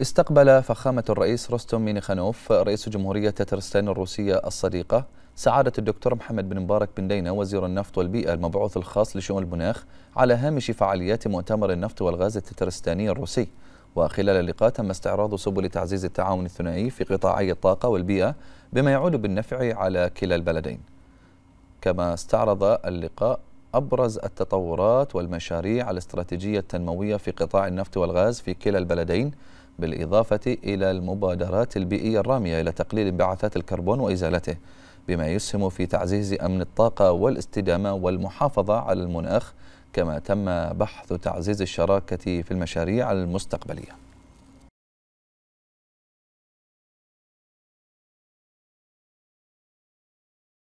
استقبل فخامة الرئيس رستم مينيخانوف رئيس جمهورية تترستان الروسية الصديقة سعادة الدكتور محمد بن مبارك بن دينا وزير النفط والبيئة المبعوث الخاص لشؤون المناخ على هامش فعاليات مؤتمر النفط والغاز التترستاني الروسي وخلال اللقاء تم استعراض سبل تعزيز التعاون الثنائي في قطاعي الطاقة والبيئة بما يعود بالنفع على كلا البلدين كما استعرض اللقاء أبرز التطورات والمشاريع الاستراتيجية التنموية في قطاع النفط والغاز في كلا البلدين بالإضافة إلى المبادرات البيئية الرامية إلى تقليل انبعاثات الكربون وإزالته بما يسهم في تعزيز أمن الطاقة والاستدامة والمحافظة على المناخ كما تم بحث تعزيز الشراكة في المشاريع المستقبلية